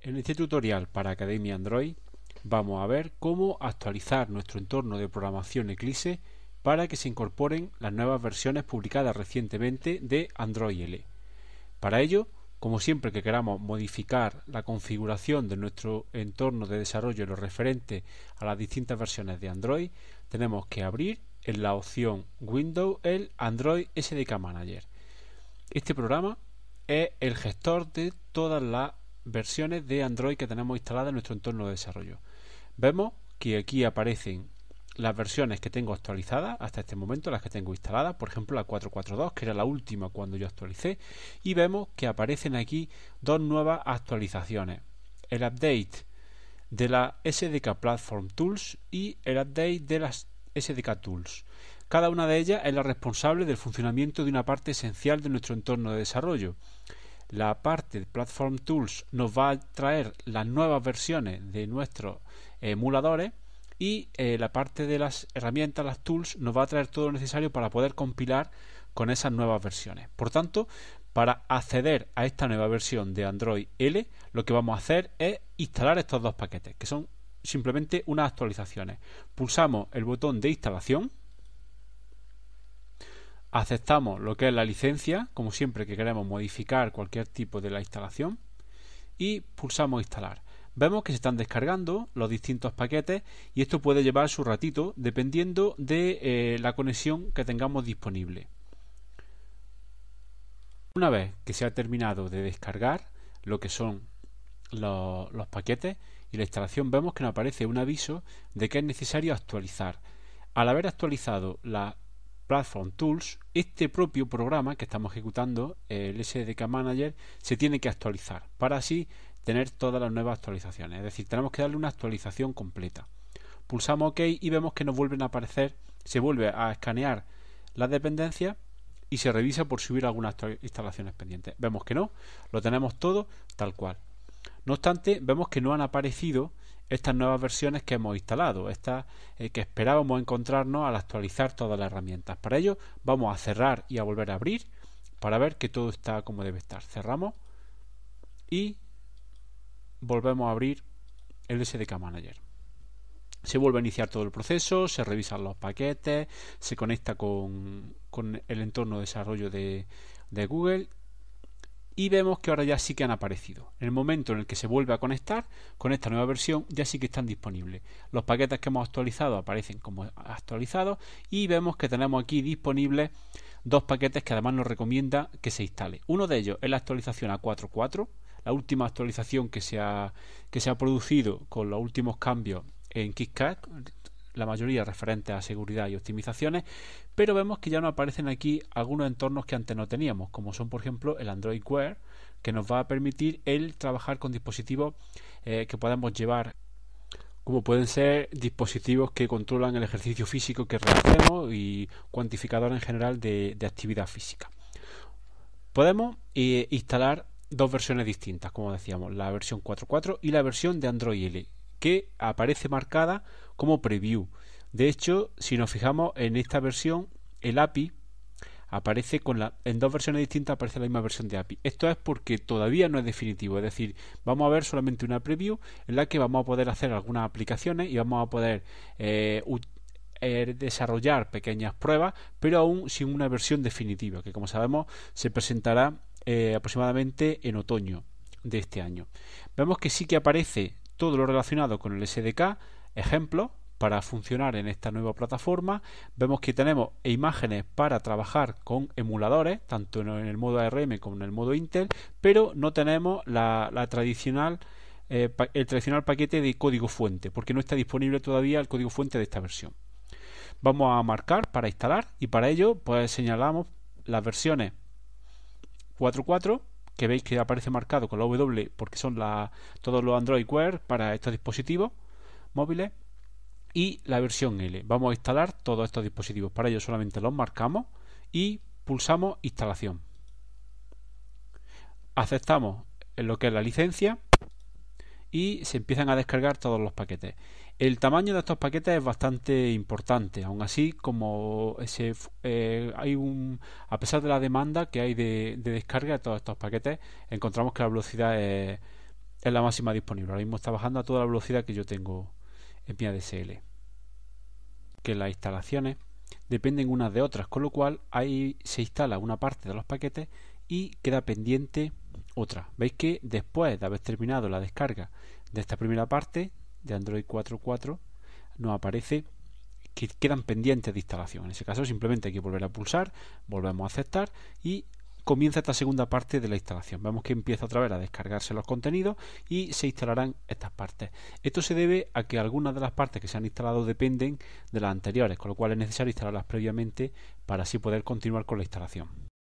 En este tutorial para Academia Android vamos a ver cómo actualizar nuestro entorno de programación Eclipse para que se incorporen las nuevas versiones publicadas recientemente de Android L. Para ello, como siempre que queramos modificar la configuración de nuestro entorno de desarrollo en lo referente a las distintas versiones de Android, tenemos que abrir en la opción Windows el Android SDK Manager. Este programa es el gestor de todas las versiones de Android que tenemos instaladas en nuestro entorno de desarrollo. Vemos que aquí aparecen las versiones que tengo actualizadas hasta este momento, las que tengo instaladas, por ejemplo la 442, que era la última cuando yo actualicé, y vemos que aparecen aquí dos nuevas actualizaciones. El update de la SDK Platform Tools y el update de las SDK Tools. Cada una de ellas es la responsable del funcionamiento de una parte esencial de nuestro entorno de desarrollo la parte de Platform Tools nos va a traer las nuevas versiones de nuestros emuladores y eh, la parte de las herramientas, las tools, nos va a traer todo lo necesario para poder compilar con esas nuevas versiones. Por tanto, para acceder a esta nueva versión de Android L, lo que vamos a hacer es instalar estos dos paquetes, que son simplemente unas actualizaciones. Pulsamos el botón de instalación aceptamos lo que es la licencia, como siempre que queremos modificar cualquier tipo de la instalación, y pulsamos instalar. Vemos que se están descargando los distintos paquetes y esto puede llevar su ratito dependiendo de eh, la conexión que tengamos disponible. Una vez que se ha terminado de descargar lo que son los, los paquetes y la instalación, vemos que nos aparece un aviso de que es necesario actualizar. Al haber actualizado la Platform Tools, este propio programa que estamos ejecutando, el SDK Manager, se tiene que actualizar para así tener todas las nuevas actualizaciones. Es decir, tenemos que darle una actualización completa. Pulsamos OK y vemos que nos vuelven a aparecer, se vuelve a escanear las dependencias y se revisa por subir algunas instalaciones pendientes. Vemos que no, lo tenemos todo tal cual. No obstante, vemos que no han aparecido estas nuevas versiones que hemos instalado, estas eh, que esperábamos encontrarnos al actualizar todas las herramientas. Para ello vamos a cerrar y a volver a abrir para ver que todo está como debe estar. Cerramos y volvemos a abrir el SDK Manager. Se vuelve a iniciar todo el proceso, se revisan los paquetes, se conecta con, con el entorno de desarrollo de, de Google y vemos que ahora ya sí que han aparecido. En el momento en el que se vuelve a conectar con esta nueva versión ya sí que están disponibles. Los paquetes que hemos actualizado aparecen como actualizados y vemos que tenemos aquí disponibles dos paquetes que además nos recomienda que se instale. Uno de ellos es la actualización a 4.4, la última actualización que se ha, que se ha producido con los últimos cambios en KitKat la mayoría referente a seguridad y optimizaciones, pero vemos que ya nos aparecen aquí algunos entornos que antes no teníamos, como son por ejemplo el Android Wear, que nos va a permitir el trabajar con dispositivos eh, que podamos llevar como pueden ser dispositivos que controlan el ejercicio físico que realicemos y cuantificador en general de, actividad física. Podemos eh, instalar dos versiones distintas, como decíamos, la versión 4.4 y la versión de Android L que aparece marcada como preview. De hecho, si nos fijamos en esta versión, el API aparece con la, en dos versiones distintas aparece la misma versión de API. Esto es porque todavía no es definitivo, es decir, vamos a ver solamente una preview en la que vamos a poder hacer algunas aplicaciones y vamos a poder eh, eh, desarrollar pequeñas pruebas, pero aún sin una versión definitiva, que como sabemos se presentará eh, aproximadamente en otoño de este año. Vemos que sí que aparece todo lo relacionado con el SDK, Ejemplo, para funcionar en esta nueva plataforma. Vemos que tenemos imágenes para trabajar con emuladores, tanto en el modo ARM como en el modo Intel, pero no tenemos eh, el tradicional paquete de código fuente, porque no está disponible todavía el código fuente de esta versión. Vamos a marcar para instalar y para ello pues, señalamos las versiones 4.4 que veis que aparece marcado con la W porque son todos los Android Wear para estos dispositivos móviles y la versión L. Vamos a instalar todos estos dispositivos. Para ello solamente los marcamos y pulsamos instalación. Aceptamos lo que es la licencia y se empiezan a descargar todos los paquetes. El tamaño de estos paquetes es bastante importante, aún así como eh, hay un, a pesar de la demanda que hay de, descarga de todos estos paquetes, encontramos que la velocidad es, es la máxima disponible. Ahora mismo está bajando a toda la velocidad que yo tengo en mi ADSL. Que las instalaciones dependen unas de otras, con lo cual ahí se instala una parte de los paquetes y queda pendiente otra. Veis que después de haber terminado la descarga de esta primera parte de Android 4.4 nos aparece que quedan pendientes de instalación. En ese caso simplemente hay que volver a pulsar, volvemos a aceptar y comienza esta segunda parte de la instalación. Vemos que empieza otra vez a descargarse los contenidos y se instalarán estas partes. Esto se debe a que algunas de las partes que se han instalado dependen de las anteriores, con lo cual es necesario instalarlas previamente para así poder continuar con la instalación.